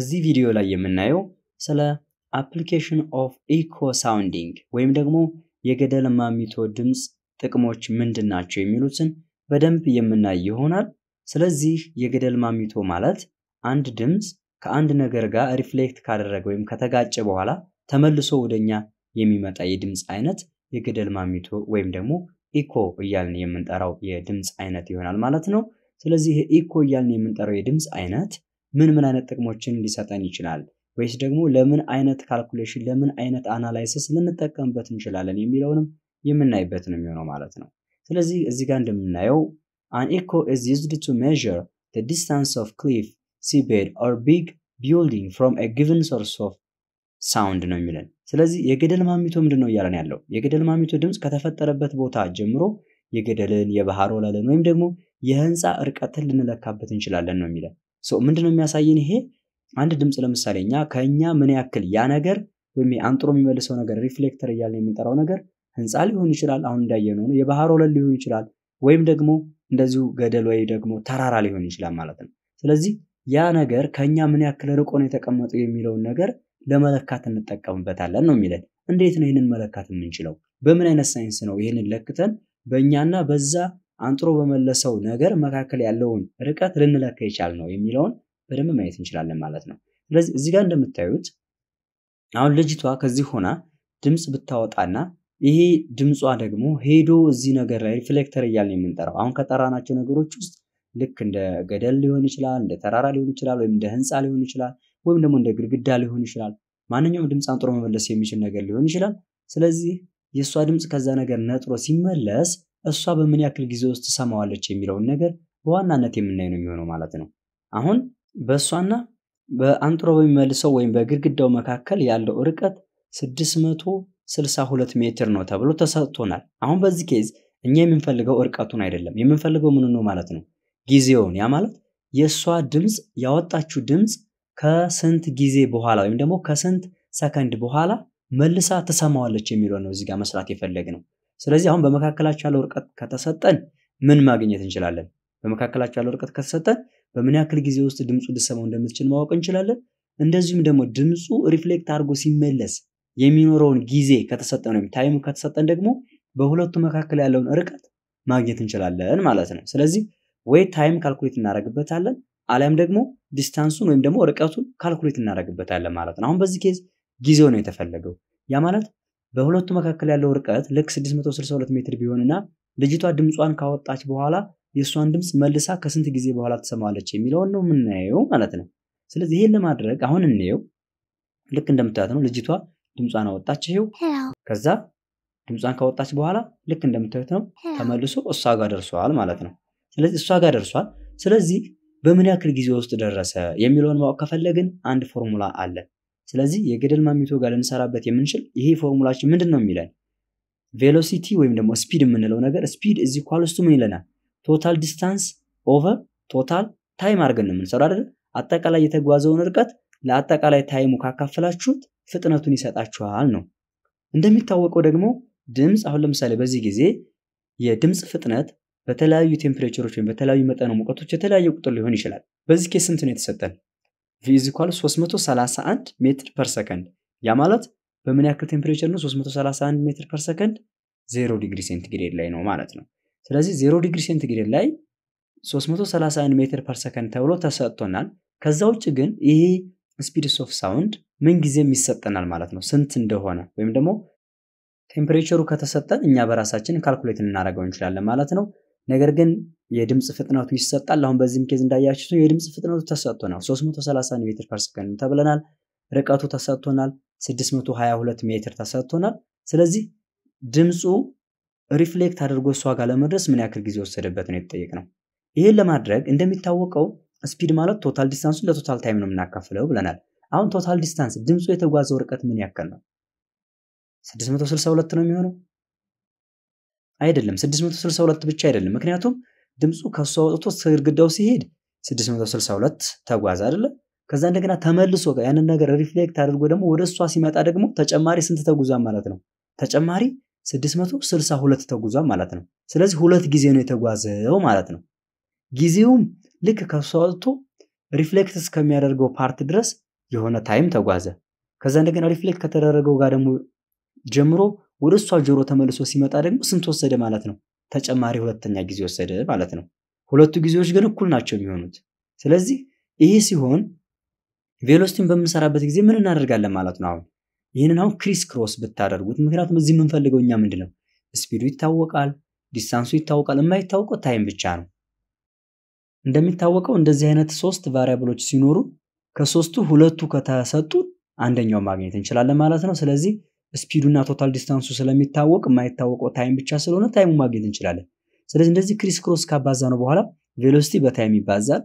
እዚህ ቪዲዮ ላይ የምናየው ስለ አፕሊኬሽን ኦፍ ኢኮ ሳውንዲንግ ወይም ደግሞ የገደል ማሚቶ ድምፅ ጥቅሞች ምንድን ናቸው የሚሉትን በደንብ የምናይ ይሆናል። ስለዚህ የገደል ማሚቶ ማለት አንድ ድምፅ ከአንድ ነገር ጋር ሪፍሌክት ካደረገ ወይም ከተጋጨ በኋላ ተመልሶ ወደኛ የሚመጣ የድምፅ አይነት የገደል ማሚቶ ወይም ደግሞ ኢኮ እያልን የምንጠራው የድምፅ አይነት ይሆናል ማለት ነው። ስለዚህ ኢኮ እያልን የምንጠራው የድምፅ አይነት ምን ምን አይነት ጥቅሞችን ሊሰጠን ይችላል ወይስ ደግሞ ለምን አይነት ካልኩሌሽን ለምን አይነት አናላይሲስ ልንጠቀምበት እንችላለን የሚለውንም የምናይበት ነው የሚሆነው ማለት ነው። ስለዚህ እዚህ ጋር እንደምናየው አን ኢኮ ኢዝ ዩዝድ ቱ ሜዥር ዘ ዲስታንስ ኦፍ ክሊፍ ሲቤድ ኦር ቢግ ቢልዲንግ ፍሮም ኤ ጊቨን ሶርስ ኦፍ ሳውንድ ነው የሚለን። ስለዚህ የገደል ማሚቶ ምንድን ነው እያለን ያለው? የገደል ማሚቶ ድምፅ ከተፈጠረበት ቦታ ጀምሮ የገደልን የባህር ወለልን ወይም ደግሞ የህንፃ እርቀትን ልንለካበት እንችላለን ነው የሚለን። ምንድን ነው የሚያሳየን ይሄ አንድ ድምፅ ለምሳሌ እኛ ከእኛ ምን ያክል ያ ነገር ወይም አንጥሮ የሚመልሰው ነገር ሪፍሌክተር እያልን የምንጠራው ነገር ህንፃ ሊሆን ይችላል። አሁን እንዳየነው ነው። የባህር ወለል ሊሆን ይችላል። ወይም ደግሞ እንደዚሁ ገደል ወይ ደግሞ ተራራ ሊሆን ይችላል ማለት ነው። ስለዚህ ያ ነገር ከእኛ ምን ያክል ርቆ ነው የተቀመጠው የሚለውን ነገር ለመለካት እንጠቀምበታለን ነው የሚለን። እንዴት ነው ይህንን መለካት የምንችለው? በምን አይነት ሳይንስ ነው ይህንን ለክተን በእኛና በዛ አንጥሮ በመለሰው ነገር መካከል ያለውን ርቀት ልንለካ ይቻል ነው የሚለውን በደንብ ማየት እንችላለን ማለት ነው። ስለዚህ እዚህ ጋር እንደምታዩት አሁን ልጅቷ ከዚህ ሆና ድምፅ ብታወጣና ይሄ ድምጿ ደግሞ ሄዶ እዚህ ነገር ላይ ሪፍሌክተር እያልን የምንጠራው አሁን ከጠራናቸው ነገሮች ውስጥ ልክ እንደ ገደል ሊሆን ይችላል፣ እንደ ተራራ ሊሆን ይችላል፣ ወይም እንደ ህንፃ ሊሆን ይችላል፣ ወይም ደግሞ እንደ ግድግዳ ሊሆን ይችላል። ማንኛውም ድምፅ አንጥሮ መመለስ የሚችል ነገር ሊሆን ይችላል። ስለዚህ የእሷ ድምፅ ከዛ ነገር ነጥሮ ሲመለስ እሷ በምን ያክል ጊዜ ውስጥ ትሰማዋለች የሚለውን ነገር በዋናነት የምናይ ነው የሚሆነው ማለት ነው። አሁን በእሷና በአንጥሮ በሚመልሰው ወይም በግድግዳው መካከል ያለው ርቀት 662 ሜትር ነው ተብሎ ተሰጥቶናል። አሁን በዚህ ኬዝ እኛ የምንፈልገው እርቀቱን አይደለም፣ የምንፈልገው ምን ነው ማለት ነው ጊዜውን። ያ ማለት የእሷ ድምፅ ያወጣችው ድምፅ ከስንት ጊዜ በኋላ ወይም ደግሞ ከስንት ሰከንድ በኋላ መልሳ ትሰማዋለች የሚለው ነው እዚጋ መስራት የፈለግ ነው። ስለዚህ አሁን በመካከላቸው ያለው ርቀት ከተሰጠን ምን ማግኘት እንችላለን? በመካከላቸው ያለው ርቀት ከተሰጠን በምን ያክል ጊዜ ውስጥ ድምፁ ልሰማው እንደምትችል ማወቅ እንችላለን። እንደዚሁም ደግሞ ድምፁ ሪፍሌክት አድርጎ ሲመለስ የሚኖረውን ጊዜ ከተሰጠን ወይም ታይሙ ከተሰጠን ደግሞ በሁለቱ መካከል ያለውን ርቀት ማግኘት እንችላለን ማለት ነው። ስለዚህ ወይ ታይም ካልኩሌት እናደርግበታለን አሊያም ደግሞ ዲስታንሱን ወይም ደግሞ ርቀቱን ካልኩሌት እናደርግበታለን ማለት ነው። አሁን በዚህ ኬዝ ጊዜው ነው የተፈለገው። ያ ማለት በሁለቱ መካከል ያለው ርቀት ልክ 662 ሜትር ቢሆንና ልጅቷ ድምጿን ካወጣች በኋላ የእሷን ድምፅ መልሳ ከስንት ጊዜ በኋላ ትሰማለች የሚለውን ነው የምናየው ማለት ነው። ስለዚህ ይሄን ለማድረግ አሁን እንየው። ልክ እንደምታዩት ነው ልጅቷ ድምጿን አወጣች። ይሄው ከዛ ድምጿን ካወጣች በኋላ ልክ እንደምታዩት ነው ተመልሶ እሷ ጋር ደርሷል ማለት ነው። ስለዚህ እሷ ጋር ደርሷል። ስለዚህ በምን ያክል ጊዜ ውስጥ ደረሰ የሚለውን ማወቅ ከፈለግን አንድ ፎርሙላ አለ። ስለዚህ የገደል ማሚቶ ጋር ልንሰራበት የምንችል ይሄ ፎርሙላችን ምንድን ነው የሚለን ቬሎሲቲ ወይም ደግሞ ስፒድ የምንለው ነገር ስፒድ እዚ ኳልስቱ ምን ይለናል ቶታል ዲስታንስ ኦቨር ቶታል ታይም አድርገን ነው የምንሰራው አይደል አጠቃላይ የተጓዘውን ርቀት ለአጠቃላይ ታይሙ ካካፈላችሁት ፍጥነቱን ይሰጣችኋል ነው እንደሚታወቀው ደግሞ ድምፅ አሁን ለምሳሌ በዚህ ጊዜ የድምፅ ፍጥነት በተለያዩ ቴምፕሬቸሮች ወይም በተለያዩ መጠነ ሙቀቶች የተለያየ ቁጥር ሊሆን ይችላል። በዚህ ኬስ ስንት ነው የተሰጠን? ቪኢዚኳል 331 ሜትር ፐር ሰከንድ። ያ ማለት በምን ያክል ቴምፕሬቸር ነው? 331 ሜትር ፐር ሰከንድ ዜሮ ዲግሪ ሴንቲግሬድ ላይ ነው ማለት ነው። ስለዚህ ዜሮ ዲግሪ ሴንቲግሬድ ላይ 331 ሜትር ፐር ሰከንድ ተብሎ ተሰጥቶናል። ከዛ ውጭ ግን ይሄ ስፒድስ ኦፍ ሳውንድ ጊዜም ይሰጠናል ማለት ነው። ስንት እንደሆነ ወይም ደግሞ ቴምፕሬቸሩ ከተሰጠን እኛ በራሳችን ካልኩሌት እናደርገው እንችላለን ማለት ነው። ነገር ግን የድምፅ ፍጥነቱ ይሰጣል። አሁን በዚህም ኬዝ እንዳያችሁ የድምፅ ፍጥነቱ ተሰጥቶናል 330 ሜትር ፐር ሰከንድ ተብለናል። ርቀቱ ተሰጥቶናል 622 ሜትር ተሰጥቶናል። ስለዚህ ድምፁ ሪፍሌክት አድርጎ እሷ ጋር ለመድረስ ምን ያክል ጊዜ ወሰደበት ነው የተጠየቅነው። ይህን ለማድረግ እንደሚታወቀው ስፒድ ማለት ቶታል ዲስታንሱን ለቶታል ታይም ነው የምናካፍለው ብለናል። አሁን ቶታል ዲስታንስ ድምፁ የተጓዘው ርቀት ምን ያክል ነው? 662 ነው የሚሆነው? አይደለም፣ 662 ብቻ አይደለም። ምክንያቱም ድምፁ ከእሱ አውጥቶ ግድግዳው ሲሄድ 662 ተጓዝ አይደለ? ከዛ እንደገና ተመልሶ ያንን ነገር ሪፍሌክት አድርጎ ደግሞ ወደ እሷ ሲመጣ ደግሞ ተጨማሪ ስንት ተጉዟን ማለት ነው? ተጨማሪ 662 ተጉዟን ማለት ነው። ስለዚህ ሁለት ጊዜ ነው የተጓዘው ማለት ነው። ጊዜውም ልክ ከእሷ አውጥቶ ሪፍሌክት እስከሚያደርገው ፓርት ድረስ የሆነ ታይም ተጓዘ። ከዛ እንደገና ሪፍሌክት ከተደረገው ጋር ደግሞ ጀምሮ ወደ እሷ ጆሮ ተመልሶ ሲመጣ ደግሞ ስንት ወሰደ ማለት ነው? ተጨማሪ ሁለተኛ ጊዜ ወሰደ ማለት ነው። ሁለቱ ጊዜዎች ግን እኩል ናቸው የሚሆኑት። ስለዚህ ይህ ሲሆን ቬሎሲቲን በምንሰራበት ጊዜ ምን እናደርጋለን ማለት ነው። አሁን ይህንን አሁን ክሪስ ክሮስ ብታደርጉት፣ ምክንያቱም እዚህ የምንፈልገው እኛ ምንድን ነው? ስፒዱ ይታወቃል፣ ዲስታንሱ ይታወቃል። የማይታወቀው ታይም ብቻ ነው። እንደሚታወቀው እንደዚህ አይነት ሶስት ቫሪያብሎች ሲኖሩ ከሶስቱ ሁለቱ ከተሰጡ አንደኛው ማግኘት እንችላለን ማለት ነው። ስለዚህ ስፒዱና ቶታል ዲስታንሱ ስለሚታወቅ የማይታወቀው ታይም ብቻ ስለሆነ ታይሙ ማግኘት እንችላለን። ስለዚህ እንደዚህ ክሪስ ክሮስ ካባዛ ነው በኋላ ቬሎሲቲ በታይም ይባዛል።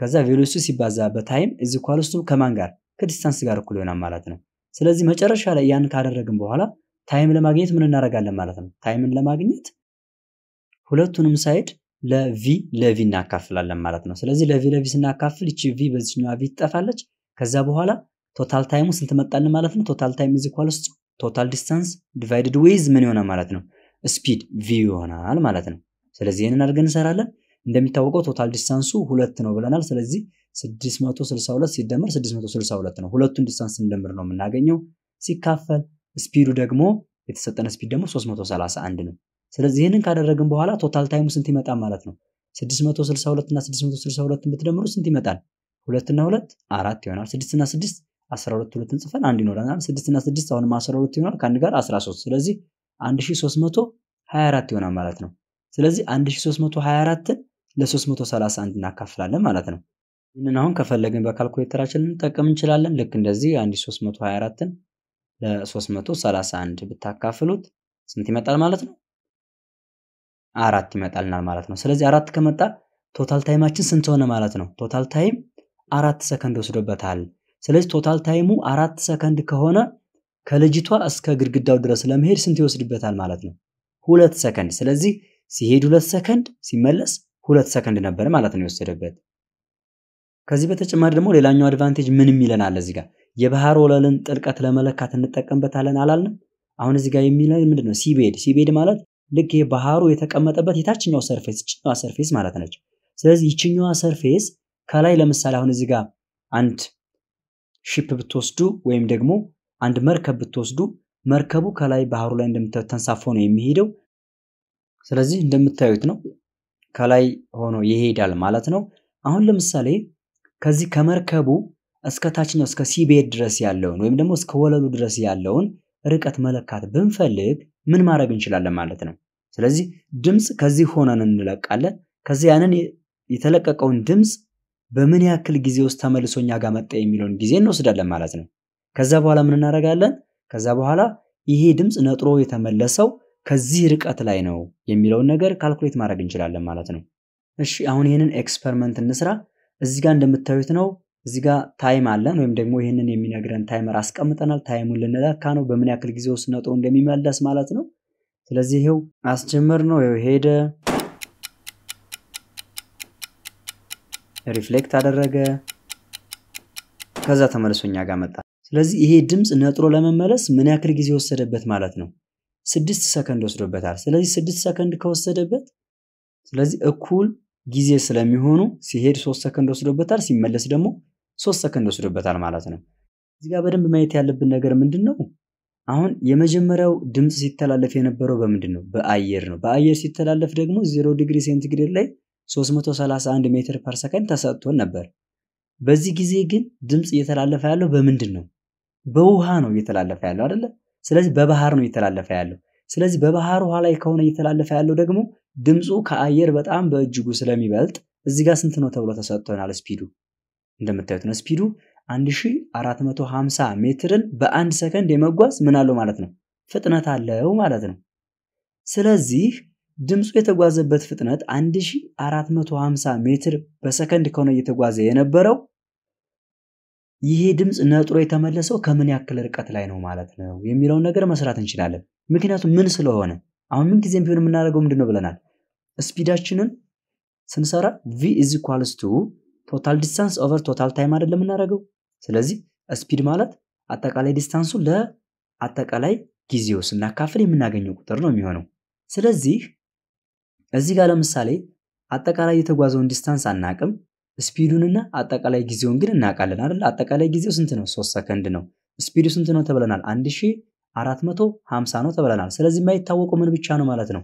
ከዛ ቬሎሲቲ ሲባዛ በታይም እዚ ኳልስቱ ከማን ጋር ከዲስታንስ ጋር እኩል ይሆናል ማለት ነው። ስለዚህ መጨረሻ ላይ ያን ካደረግን በኋላ ታይም ለማግኘት ምን እናደርጋለን ማለት ነው። ታይምን ለማግኘት ሁለቱንም ሳይድ ለቪ ለቪ እናካፍላለን ማለት ነው። ስለዚህ ለቪ ለቪ ስናካፍል ይቺ ቪ በዚህኛዋ ቪ ትጠፋለች። ከዛ በኋላ ቶታል ታይሙ ስንት መጣልን ማለት ነው። ቶታል ታይም እዚ ኳልስቱ ቶታል ዲስታንስ ዲቫይድድ ዌይዝ ምን ይሆናል ማለት ነው? ስፒድ ቪ ይሆናል ማለት ነው። ስለዚህ ይህንን አድርገን እንሰራለን። እንደሚታወቀው ቶታል ዲስታንሱ ሁለት ነው ብለናል። ስለዚህ 662 ሲደመር 662 ነው። ሁለቱን ዲስታንስ እንደምር ነው የምናገኘው። ሲካፈል ስፒዱ ደግሞ የተሰጠነ ስፒድ ደግሞ 331 ነው። ስለዚህ ይህንን ካደረግን በኋላ ቶታል ታይሙ ስንት ይመጣል ማለት ነው? 662 እና 662 ብትደምሩ ስንት ይመጣል? ሁለትና ሁለት አራት ይሆናል። ስድስትና ስድስት አስራ ሁለት ሁለትን ጽፈን አንድ ይኖረናል። ስድስት እና ስድስት አሁንም አስራ ሁለት ይሆናል። ከአንድ ጋር አስራ ሶስት ስለዚህ አንድ ሺ ሶስት መቶ ሀያ አራት ይሆናል ማለት ነው። ስለዚህ አንድ ሺ ሶስት መቶ ሀያ አራትን ለሶስት መቶ ሰላሳ አንድ እናካፍላለን ማለት ነው። ይህንን አሁን ከፈለግን በካልኩሌተራችን ልንጠቀም እንችላለን። ልክ እንደዚህ አንድ ሺ ሶስት መቶ ሀያ አራትን ለሶስት መቶ ሰላሳ አንድ ብታካፍሉት ስንት ይመጣል ማለት ነው? አራት ይመጣልናል ማለት ነው። ስለዚህ አራት ከመጣ ቶታል ታይማችን ስንት ሆነ ማለት ነው? ቶታል ታይም አራት ሰከንድ ወስዶበታል። ስለዚህ ቶታል ታይሙ አራት ሰከንድ ከሆነ ከልጅቷ እስከ ግድግዳው ድረስ ለመሄድ ስንት ይወስድበታል ማለት ነው? ሁለት ሰከንድ። ስለዚህ ሲሄድ ሁለት ሰከንድ ሲመለስ ሁለት ሰከንድ ነበር ማለት ነው የወሰደበት። ከዚህ በተጨማሪ ደግሞ ሌላኛው አድቫንቴጅ ምንም ይለናል እዚህ ጋር የባህር ወለልን ጥልቀት ለመለካት እንጠቀምበታለን አላልንም? አሁን እዚህ ጋር የሚለን ምንድን ነው? ሲቤድ ሲቤድ ማለት ልክ ባህሩ የተቀመጠበት የታችኛው ሰርፌስ ይችኛዋ ሰርፌስ ማለት ነች። ስለዚህ ይችኛዋ ሰርፌስ ከላይ ለምሳሌ አሁን እዚህ ጋር አንድ ሺፕ ብትወስዱ ወይም ደግሞ አንድ መርከብ ብትወስዱ መርከቡ ከላይ ባህሩ ላይ እንደምታዩት ተንሳፎ ነው የሚሄደው። ስለዚህ እንደምታዩት ነው ከላይ ሆኖ ይሄዳል ማለት ነው። አሁን ለምሳሌ ከዚህ ከመርከቡ እስከ ታችኛው እስከ ሲቤድ ድረስ ያለውን ወይም ደግሞ እስከ ወለሉ ድረስ ያለውን ርቀት መለካት ብንፈልግ ምን ማድረግ እንችላለን ማለት ነው። ስለዚህ ድምፅ ከዚህ ሆነን እንለቃለን። ከዚህ ያንን የተለቀቀውን ድምፅ በምን ያክል ጊዜ ውስጥ ተመልሶ እኛ ጋር መጣ የሚለውን ጊዜ እንወስዳለን ማለት ነው። ከዛ በኋላ ምን እናደርጋለን? ከዛ በኋላ ይሄ ድምፅ ነጥሮ የተመለሰው ከዚህ ርቀት ላይ ነው የሚለውን ነገር ካልኩሌት ማድረግ እንችላለን ማለት ነው። እሺ አሁን ይህንን ኤክስፐሪመንት እንስራ። እዚህ ጋር እንደምታዩት ነው። እዚህ ጋር ታይም አለን ወይም ደግሞ ይህንን የሚነግረን ታይመር አስቀምጠናል። ታይሙን ልንለካ ነው፣ በምን ያክል ጊዜ ውስጥ ነጥሮ እንደሚመለስ ማለት ነው። ስለዚህ ይኸው አስጀምር ነው ይኸው ሄደ ሪፍሌክት አደረገ። ከዛ ተመልሶ እኛ ጋር መጣ። ስለዚህ ይሄ ድምፅ ነጥሮ ለመመለስ ምን ያክል ጊዜ ወሰደበት ማለት ነው? ስድስት ሰከንድ ወስዶበታል። ስለዚህ ስድስት ሰከንድ ከወሰደበት ስለዚህ እኩል ጊዜ ስለሚሆኑ ሲሄድ ሶስት ሰከንድ ወስዶበታል፣ ሲመለስ ደግሞ ሶስት ሰከንድ ወስዶበታል ማለት ነው። እዚህ ጋር በደንብ ማየት ያለብን ነገር ምንድን ነው? አሁን የመጀመሪያው ድምፅ ሲተላለፍ የነበረው በምንድን ነው? በአየር ነው። በአየር ሲተላለፍ ደግሞ ዜሮ ዲግሪ ሴንቲግሬድ ላይ 331 ሜትር ፐር ሰከንድ ተሰጥቶን ነበር። በዚህ ጊዜ ግን ድምፅ እየተላለፈ ያለው በምንድን ነው? በውሃ ነው እየተላለፈ ያለው አይደለ? ስለዚህ በባህር ነው እየተላለፈ ያለው። ስለዚህ በባህር ውሃ ላይ ከሆነ እየተላለፈ ያለው ደግሞ ድምፁ ከአየር በጣም በእጅጉ ስለሚበልጥ እዚህ ጋር ስንት ነው ተብሎ ተሰጥቶናል። ስፒዱ እንደምታዩት ነው። ስፒዱ 1450 ሜትርን በአንድ ሰከንድ የመጓዝ ምን አለው ማለት ነው፣ ፍጥነት አለው ማለት ነው። ስለዚህ ድምፁ የተጓዘበት ፍጥነት 1450 ሜትር በሰከንድ ከሆነ እየተጓዘ የነበረው ይሄ ድምፅ ነጥሮ የተመለሰው ከምን ያክል ርቀት ላይ ነው ማለት ነው የሚለውን ነገር መስራት እንችላለን። ምክንያቱም ምን ስለሆነ አሁን ምን ጊዜም ቢሆን የምናደርገው ምንድነው ነው ብለናል። ስፒዳችንን ስንሰራ ቪ ኢዝ ኢኳልስ ቱ ቶታል ዲስታንስ ኦቨር ቶታል ታይም አይደለም የምናደርገው። ስለዚህ ስፒድ ማለት አጠቃላይ ዲስታንሱ ለአጠቃላይ ጊዜው ስናካፍል የምናገኘው ቁጥር ነው የሚሆነው። ስለዚህ እዚህ ጋር ለምሳሌ አጠቃላይ የተጓዘውን ዲስታንስ አናቅም። ስፒዱንና አጠቃላይ ጊዜውን ግን እናውቃለን አይደል? አጠቃላይ ጊዜው ስንት ነው? ሶስት ሰከንድ ነው። ስፒዱ ስንት ነው ተብለናል? 1450 ነው ተብለናል። ስለዚህ የማይታወቀው ምን ብቻ ነው ማለት ነው?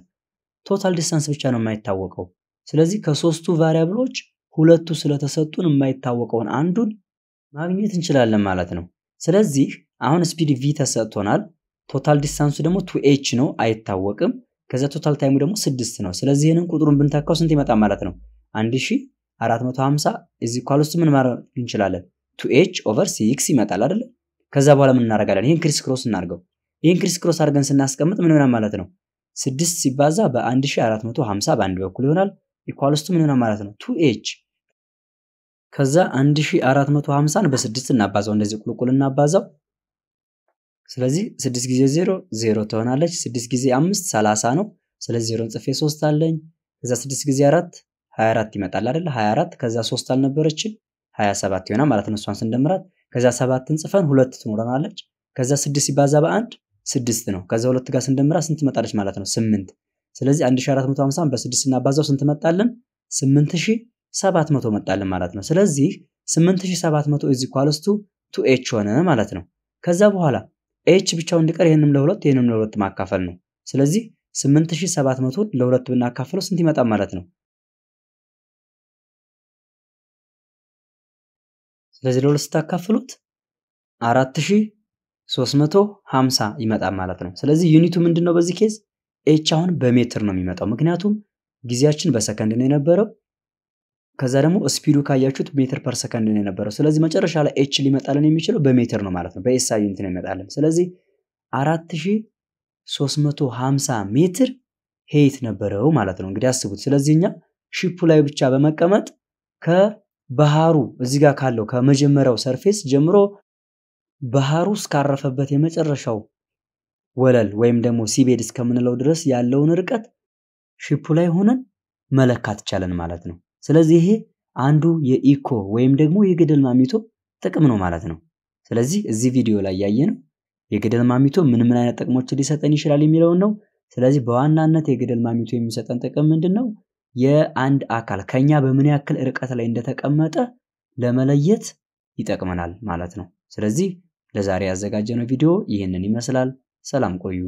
ቶታል ዲስታንስ ብቻ ነው የማይታወቀው። ስለዚህ ከሶስቱ ቫሪያብሎች ሁለቱ ስለተሰጡን የማይታወቀውን አንዱን ማግኘት እንችላለን ማለት ነው። ስለዚህ አሁን ስፒድ ቪ ተሰጥቶናል። ቶታል ዲስታንሱ ደግሞ ቱ ኤች ነው፣ አይታወቅም። ከዛ ቶታል ታይሙ ደግሞ ስድስት ነው። ስለዚህ ይህንን ቁጥሩን ብንተካው ስንት ይመጣ ማለት ነው? 1450 እዚህ ኳል ውስጥ ምን ማድረግ እንችላለን? ቱ ኤች ኦቨር ሲክስ ይመጣል አይደለ? ከዛ በኋላ ምን እናደርጋለን? ይህን ክሪስ ክሮስ እናድርገው። ይህን ክሪስ ክሮስ አድርገን ስናስቀምጥ ምን ይሆናል ማለት ነው? ስድስት ሲባዛ በ1450 በአንድ በኩል ይሆናል። ኢኳል ውስጥ ምን ይሆናል ማለት ነው? ቱ ኤች ከዛ 1450ን በስድስት እናባዛው፣ እንደዚህ ቁልቁል እናባዛው ስለዚህ ስድስት ጊዜ ዜሮ ዜሮ ትሆናለች። ስድስት ጊዜ አምስት ሰላሳ ነው። ስለዚህ ዜሮን ጽፌ ሶስት አለኝ። ከዛ ስድስት ጊዜ አራት ሀያ አራት ይመጣል አይደለ? ሀያ አራት ከዛ ሶስት አልነበረችም ሀያ ሰባት ይሆናል ማለት ነው። እሷን ስንደምራት ከዛ ሰባትን ጽፈን ሁለት ትኖረናለች። ከዛ ስድስት ሲባዛ በአንድ ስድስት ነው። ከዛ ሁለት ጋር ስንደምራ ስንት መጣለች ማለት ነው? ስምንት። ስለዚህ አንድ ሺ አራት መቶ ሀምሳን በስድስት ስናባዛው ስንት መጣለን? ስምንት ሺ ሰባት መቶ መጣልን ማለት ነው። ስለዚህ ስምንት ሺ ሰባት መቶ ኢዝ ኢኳልስ ቱ ቱ ኤች ሆነ ማለት ነው። ከዛ በኋላ ኤች ብቻው እንዲቀር ይህንም ለሁለት ይህንም ለሁለት ማካፈል ነው። ስለዚህ 8700 ለሁለት ብናካፍለው ስንት ይመጣል ማለት ነው? ስለዚህ ለሁለት ስታካፍሉት 4350 ይመጣል ማለት ነው። ስለዚህ ዩኒቱ ምንድን ነው በዚህ ኬዝ ኤች አሁን በሜትር ነው የሚመጣው፣ ምክንያቱም ጊዜያችን በሰከንድ ነው የነበረው። ከዛ ደግሞ ስፒዱ ካያችሁት ሜትር ፐር ሰከንድ ነው የነበረው። ስለዚህ መጨረሻ ላይ ኤች ሊመጣልን የሚችለው በሜትር ነው ማለት ነው። አይ ዩኒት ነው ይመጣልን። ስለዚህ 4350 ሜትር ሄይት ነበረው ማለት ነው። እንግዲህ አስቡት። ስለዚህ እኛ ሺፑ ላይ ብቻ በመቀመጥ ከባህሩ እዚህ ጋር ካለው ከመጀመሪያው ሰርፌስ ጀምሮ ባህሩ እስካረፈበት የመጨረሻው ወለል ወይም ደግሞ ሲቤድ እስከምንለው ድረስ ያለውን ርቀት ሺፑ ላይ ሆነን መለካት ቻለን ማለት ነው። ስለዚህ ይሄ አንዱ የኢኮ ወይም ደግሞ የገደል ማሚቶ ጥቅም ነው ማለት ነው። ስለዚህ እዚህ ቪዲዮ ላይ ያየነው የገደል ማሚቶ ምን ምን አይነት ጥቅሞችን ሊሰጠን ይችላል የሚለውን ነው። ስለዚህ በዋናነት የገደል ማሚቶ የሚሰጠን ጥቅም ምንድን ነው? የአንድ አካል ከኛ በምን ያክል ርቀት ላይ እንደተቀመጠ ለመለየት ይጠቅመናል ማለት ነው። ስለዚህ ለዛሬ ያዘጋጀነው ቪዲዮ ይህንን ይመስላል። ሰላም ቆዩ።